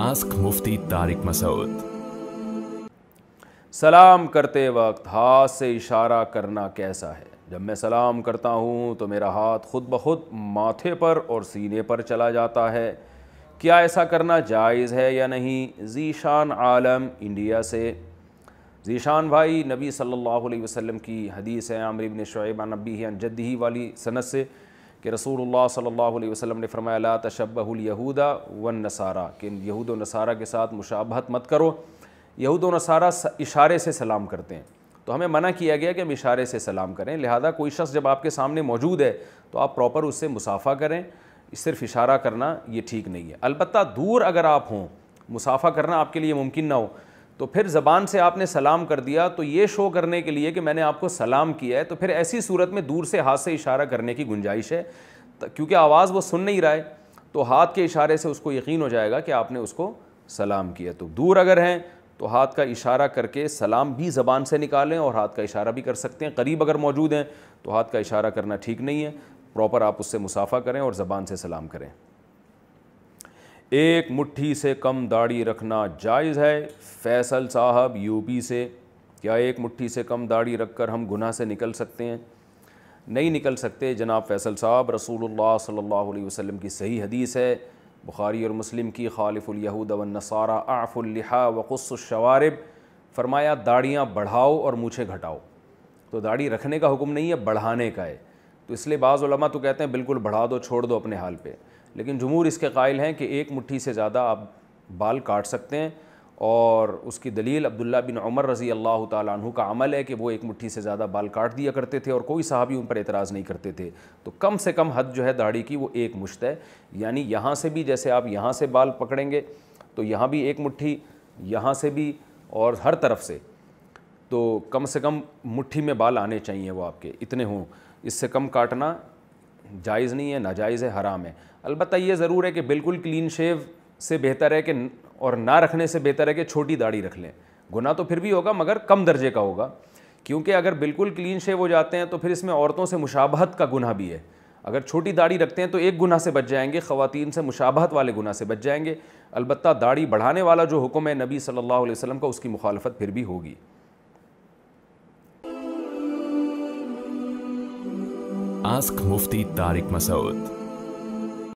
ask मुफ्ती तारिक मसूद सलाम करते वक्त हाथ से इशारा करना कैसा है जब मैं सलाम करता हूँ तो मेरा हाथ खुद ब खुद माथे पर और सीने पर चला जाता है क्या ऐसा करना जायज़ है या नहीं ज़ीशान आलम इंडिया से ज़ीशान भाई नबी सल्लल्लाहु अलैहि वसल्लम की हदीस है आमर इबन शुएब नबी जद्दी वाली सनत से कि रसूल सल्ला वसम ने फरमाया ला तशबहूदा वन नसारा कि यहूद नसारा के साथ मुशाबहत मत करो यहूद नसारा इशारे से सलाम करते हैं तो हमें मना किया गया कि हम इशारे से सलाम करें लिहाजा कोई शख्स जब आपके सामने मौजूद है तो आप प्रॉपर उससे मुसाफ़ा करें सिर्फ इशारा करना ये ठीक नहीं है अलबत् दूर अगर आप हों मुसाफ़ा करना आपके लिए मुमकिन ना हो तो फिर ज़बान से आपने सलाम कर दिया तो ये शो करने के लिए कि मैंने आपको सलाम किया है तो फिर ऐसी सूरत में दूर से हाथ से इशारा करने की गुंजाइश है क्योंकि आवाज़ वो सुन नहीं रहा है तो हाथ के इशारे से उसको यकीन हो जाएगा कि आपने उसको सलाम किया तो दूर अगर हैं तो हाथ का इशारा करके सलाम भी ज़बान से निकालें और हाथ का इशारा भी कर सकते हैं करीब अगर मौजूद हैं तो हाथ का इशारा करना ठीक नहीं है प्रॉपर आप उससे मुसाफा करें और ज़बान से सलाम करें एक मुट्ठी से कम दाढ़ी रखना जायज़ है फैसल साहब यूपी से क्या एक मुट्ठी से कम दाढ़ी रखकर हम गुनाह से निकल सकते हैं नहीं निकल सकते जनाब फैसल साहब रसूलुल्लाह सल्लल्लाहु अलैहि वसल्लम की सही हदीस है बुखारी और मुस्लिम की खालिफुल खालिफ़ुलयहूद नसारा आफ़ुल्लिहा वक़ुस्शवारब फरमाया दाढ़ियाँ बढ़ाओ और मूछे घटाओ तो दाढ़ी रखने का हुक्म नहीं है बढ़ाने का है तो इसलिए बाज़ तो कहते हैं बिल्कुल बढ़ा दो छोड़ दो अपने हाल पर लेकिन जमूर इसके कायल हैं कि एक मुट्ठी से ज़्यादा आप बाल काट सकते हैं और उसकी दलील अब्दुल्ला बिन उमर रज़ी अल्लाह तु का अमल है कि वो एक मुट्ठी से ज़्यादा बाल काट दिया करते थे और कोई साहबी उन पर एतराज़ नहीं करते थे तो कम से कम हद जो है दाढ़ी की वो एक मुश्त है यानी यहाँ से भी जैसे आप यहाँ से बाल पकड़ेंगे तो यहाँ भी एक मुठ्ठी यहाँ से भी और हर तरफ से तो कम से कम मुट्ठी में बाल आने चाहिए वो आपके इतने हों इससे कम काटना जायज़ नहीं है नाजायज़ है हराम है अलबत्त ये ज़रूर है कि बिल्कुल क्लीन शेव से बेहतर है कि और ना रखने से बेहतर है कि छोटी दाढ़ी रख लें गुना तो फिर भी होगा मगर कम दर्जे का होगा क्योंकि अगर बिल्कुल क्लीन शेव हो जाते हैं तो फिर इसमें औरतों से मुशाबहत का गुना भी है अगर छोटी दाढ़ी रखते हैं तो एक गुना से बच जाएंगे ख़वातीन से मुशाबहत वाले गुना से बच जाएंगे अलबत्त दाढ़ी बढ़ाने वाला जो हुक्म है नबी सल्लल्लाहु अलैहि वसल्लम का उसकी मुखालफत फिर भी होगी आस्क मुफ्ती तारिक मसूद